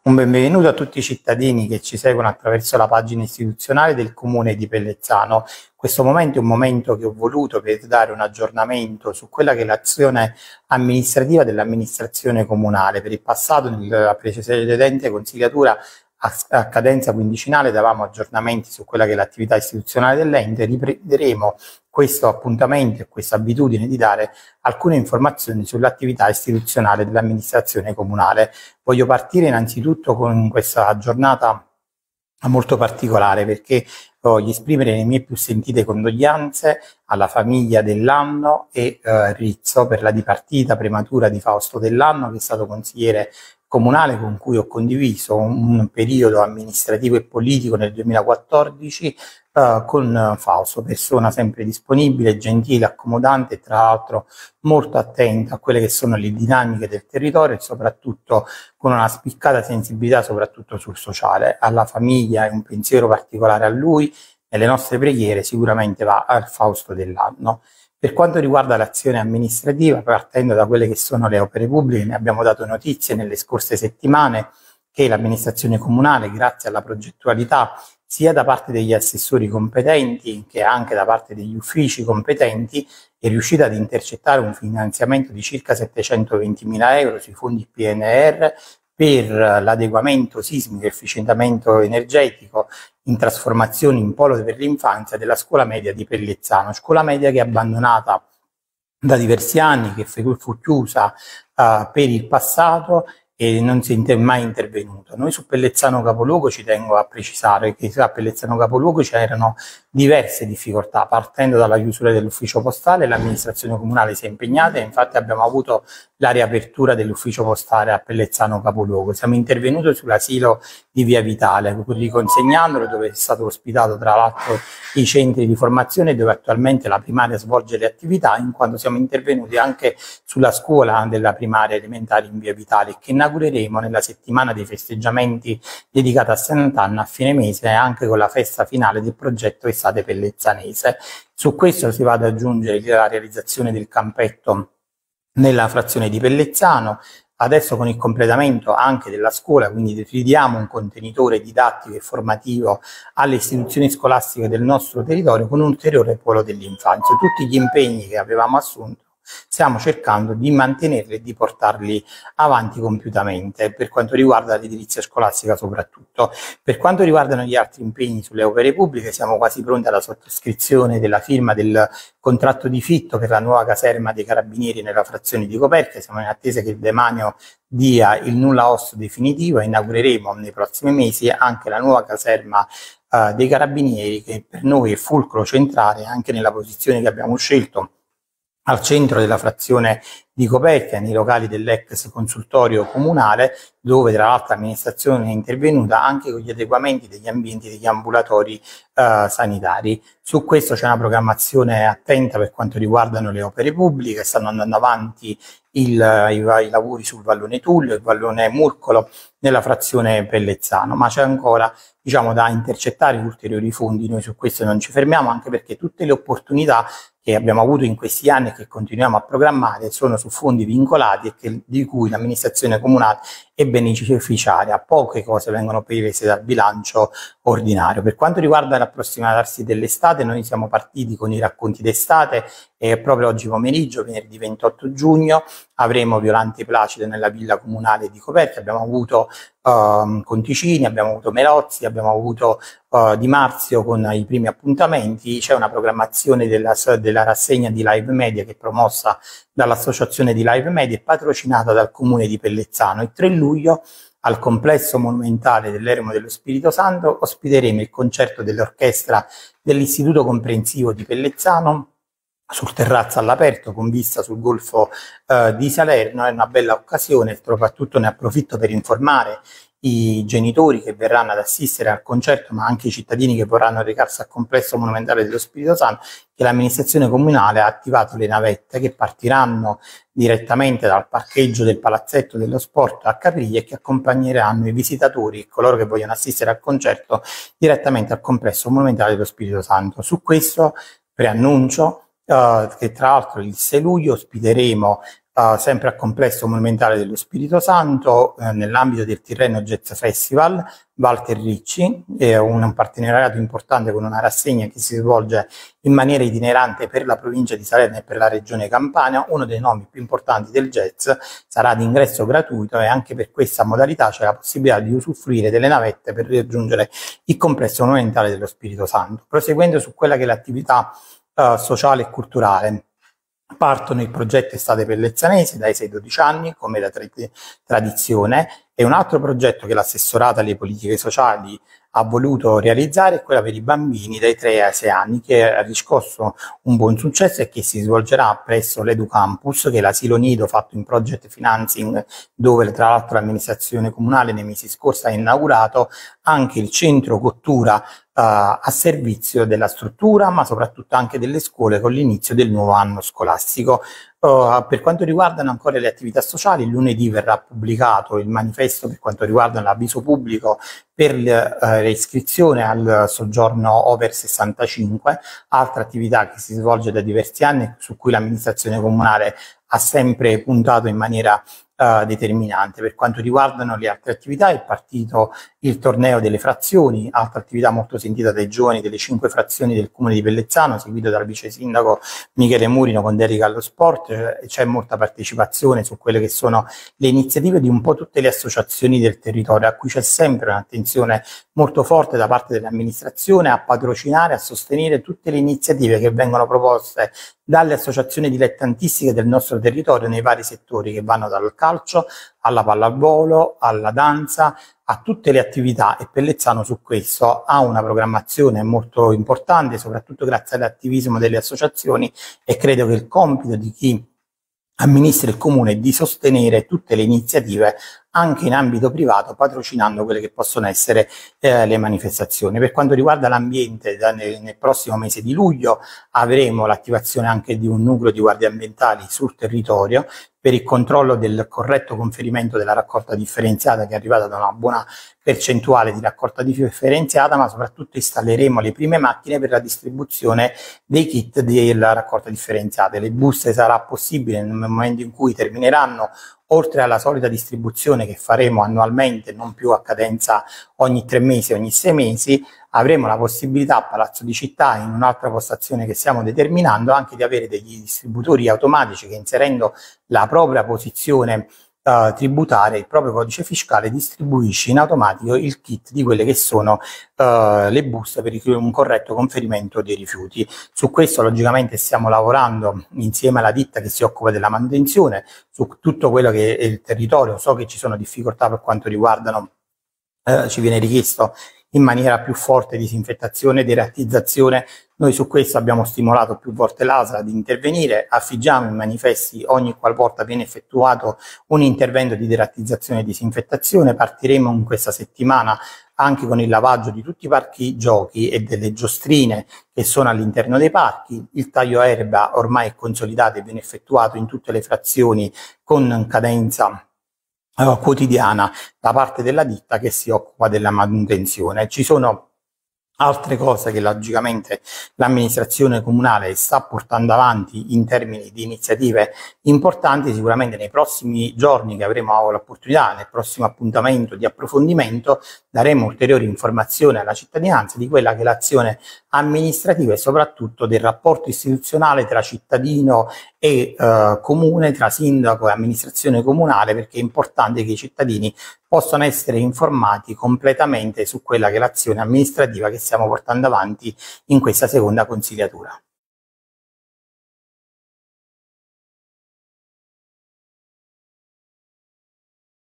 Un benvenuto a tutti i cittadini che ci seguono attraverso la pagina istituzionale del Comune di Pellezzano. Questo momento è un momento che ho voluto per dare un aggiornamento su quella che è l'azione amministrativa dell'amministrazione comunale. Per il passato, nella precedente consigliatura a cadenza quindicinale davamo aggiornamenti su quella che è l'attività istituzionale dell'ente, riprenderemo questo appuntamento e questa abitudine di dare alcune informazioni sull'attività istituzionale dell'amministrazione comunale. Voglio partire innanzitutto con questa giornata molto particolare perché voglio esprimere le mie più sentite condoglianze alla famiglia dell'anno e eh, Rizzo per la dipartita prematura di Fausto dell'anno che è stato consigliere comunale con cui ho condiviso un periodo amministrativo e politico nel 2014 eh, con eh, Fausto, persona sempre disponibile, gentile, accomodante e tra l'altro molto attenta a quelle che sono le dinamiche del territorio e soprattutto con una spiccata sensibilità soprattutto sul sociale, alla famiglia e un pensiero particolare a lui nelle nostre preghiere sicuramente va al Fausto dell'anno. Per quanto riguarda l'azione amministrativa, partendo da quelle che sono le opere pubbliche, ne abbiamo dato notizie nelle scorse settimane che l'amministrazione comunale, grazie alla progettualità sia da parte degli assessori competenti che anche da parte degli uffici competenti, è riuscita ad intercettare un finanziamento di circa 720 mila euro sui fondi PNR per l'adeguamento sismico e efficientamento energetico in trasformazione in polo per l'infanzia della scuola media di Pellezzano, scuola media che è abbandonata da diversi anni, che fu chiusa uh, per il passato e non si è mai intervenuto. Noi su Pellezzano Capoluogo ci tengo a precisare che a Pellezzano Capoluogo c'erano diverse difficoltà, partendo dalla chiusura dell'ufficio postale, l'amministrazione comunale si è impegnata e infatti abbiamo avuto la riapertura dell'ufficio postale a Pellezzano Capoluogo. Siamo intervenuti sull'asilo di Via Vitale, riconsegnandolo dove è stato ospitato tra l'altro i centri di formazione dove attualmente la primaria svolge le attività, in quanto siamo intervenuti anche sulla scuola della primaria elementare in Via Vitale che inaugureremo nella settimana dei festeggiamenti dedicata a Sant'Anna a fine mese e anche con la festa finale del progetto Estate Pellezzanese. Su questo si va ad aggiungere la realizzazione del campetto nella frazione di Pellezzano. Adesso con il completamento anche della scuola, quindi definiamo un contenitore didattico e formativo alle istituzioni scolastiche del nostro territorio con un ulteriore polo dell'infanzia. Tutti gli impegni che avevamo assunto stiamo cercando di mantenerli e di portarli avanti compiutamente per quanto riguarda l'edilizia scolastica soprattutto. Per quanto riguardano gli altri impegni sulle opere pubbliche siamo quasi pronti alla sottoscrizione della firma del contratto di fitto per la nuova caserma dei carabinieri nella frazione di Coperchia, siamo in attesa che il demanio dia il nulla osso definitivo e inaugureremo nei prossimi mesi anche la nuova caserma eh, dei carabinieri che per noi è fulcro centrale anche nella posizione che abbiamo scelto al centro della frazione di Coperchia nei locali dell'ex consultorio comunale dove tra l'altro l'amministrazione è intervenuta anche con gli adeguamenti degli ambienti degli ambulatori eh, sanitari. Su questo c'è una programmazione attenta per quanto riguardano le opere pubbliche, stanno andando avanti il, eh, i, i, lavori sul vallone Tullio, il vallone Murcolo nella frazione Pellezzano, ma c'è ancora diciamo, da intercettare ulteriori fondi, noi su questo non ci fermiamo anche perché tutte le opportunità che abbiamo avuto in questi anni e che continuiamo a programmare sono su su fondi vincolati e che, di cui l'amministrazione comunale e beneficiaria. Poche cose vengono previste dal bilancio ordinario. Per quanto riguarda l'approssimarsi dell'estate, noi siamo partiti con i racconti d'estate e proprio oggi pomeriggio, venerdì 28 giugno, avremo Violante Placido nella villa comunale di Coperti. Abbiamo avuto eh, Conticini, abbiamo avuto Melozzi, abbiamo avuto eh, Di Marzio con i primi appuntamenti. C'è una programmazione della, della rassegna di Live Media che è promossa dall'associazione di Live Media e patrocinata dal comune di Pellezzano. Il 3 luglio luglio al complesso monumentale dell'Eremo dello Spirito Santo ospiteremo il concerto dell'orchestra dell'Istituto Comprensivo di Pellezzano sul terrazzo all'aperto con vista sul golfo eh, di Salerno è una bella occasione soprattutto ne approfitto per informare i genitori che verranno ad assistere al concerto, ma anche i cittadini che vorranno recarsi al complesso monumentale dello Spirito Santo, che l'amministrazione comunale ha attivato le navette che partiranno direttamente dal parcheggio del palazzetto dello sport a Carriglia e che accompagneranno i visitatori e coloro che vogliono assistere al concerto direttamente al complesso monumentale dello Spirito Santo. Su questo preannuncio Uh, che tra l'altro il 6 luglio ospiteremo sempre al complesso monumentale dello Spirito Santo eh, nell'ambito del Tirreno Jazz Festival Walter Ricci, è un, un partenariato importante con una rassegna che si svolge in maniera itinerante per la provincia di Salerno e per la regione Campania, uno dei nomi più importanti del jazz sarà di ingresso gratuito e anche per questa modalità c'è la possibilità di usufruire delle navette per raggiungere il complesso monumentale dello Spirito Santo. Proseguendo su quella che è l'attività eh, sociale e culturale, Partono il progetto Estate per Pellezzanese dai 6-12 anni, come da tra- tradizione, e un altro progetto che l'assessorata alle politiche sociali ha voluto realizzare è quello per i bambini dai 3 ai 6 anni, che ha riscosso un buon successo e che si svolgerà presso l'EduCampus, che è l'asilo nido fatto in project financing, dove tra l'altro l'amministrazione comunale nei mesi scorsi ha inaugurato anche il centro cottura eh, a servizio della struttura, ma soprattutto anche delle scuole con l'inizio del nuovo anno scolastico. Uh, per quanto riguardano ancora le attività sociali, lunedì verrà pubblicato il manifesto per quanto riguarda l'avviso pubblico per eh, l'iscrizione al soggiorno over 65, altra attività che si svolge da diversi anni e su cui l'amministrazione comunale ha sempre puntato in maniera eh, determinante. Per quanto riguardano le altre attività è partito il torneo delle frazioni, altra attività molto sentita dai giovani delle cinque frazioni del comune di Pellezzano, seguito dal vice sindaco Michele Murino con dedica allo sport, eh, c'è molta partecipazione su quelle che sono le iniziative di un po' tutte le associazioni del territorio, a cui c'è sempre un'attenzione molto forte da parte dell'amministrazione a patrocinare, a sostenere tutte le iniziative che vengono proposte dalle associazioni dilettantistiche del nostro territorio nei vari settori che vanno dal calcio alla pallavolo, alla danza, a tutte le attività e Pellezzano su questo ha una programmazione molto importante, soprattutto grazie all'attivismo delle associazioni e credo che il compito di chi amministra il comune è di sostenere tutte le iniziative anche in ambito privato patrocinando quelle che possono essere eh, le manifestazioni. Per quanto riguarda l'ambiente, nel, nel prossimo mese di luglio avremo l'attivazione anche di un nucleo di guardie ambientali sul territorio per il controllo del corretto conferimento della raccolta differenziata che è arrivata da una buona percentuale di raccolta differenziata, ma soprattutto installeremo le prime macchine per la distribuzione dei kit della raccolta differenziata. Le buste sarà possibile nel momento in cui termineranno oltre alla solita distribuzione che faremo annualmente, non più a cadenza ogni tre mesi, ogni sei mesi, avremo la possibilità a Palazzo di Città, in un'altra postazione che stiamo determinando, anche di avere degli distributori automatici che inserendo la propria posizione eh, tributare, il proprio codice fiscale, distribuisce in automatico il kit di quelle che sono eh, le buste per un corretto conferimento dei rifiuti. Su questo logicamente stiamo lavorando insieme alla ditta che si occupa della manutenzione, su tutto quello che è il territorio, so che ci sono difficoltà per quanto riguardano, eh, ci viene richiesto in maniera più forte disinfettazione e derattizzazione. Noi su questo abbiamo stimolato più volte l'ASA ad intervenire, affiggiamo i manifesti ogni qualvolta viene effettuato un intervento di derattizzazione e disinfettazione, partiremo in questa settimana anche con il lavaggio di tutti i parchi giochi e delle giostrine che sono all'interno dei parchi, il taglio erba ormai è consolidato e viene effettuato in tutte le frazioni con cadenza eh, quotidiana da parte della ditta che si occupa della manutenzione. Ci sono Altre cose che logicamente l'amministrazione comunale sta portando avanti in termini di iniziative importanti, sicuramente nei prossimi giorni che avremo l'opportunità, nel prossimo appuntamento di approfondimento, daremo ulteriori informazioni alla cittadinanza di quella che è l'azione amministrativa e soprattutto del rapporto istituzionale tra cittadino e eh, comune, tra sindaco e amministrazione comunale, perché è importante che i cittadini possono essere informati completamente su quella che è l'azione amministrativa che stiamo portando avanti in questa seconda consigliatura.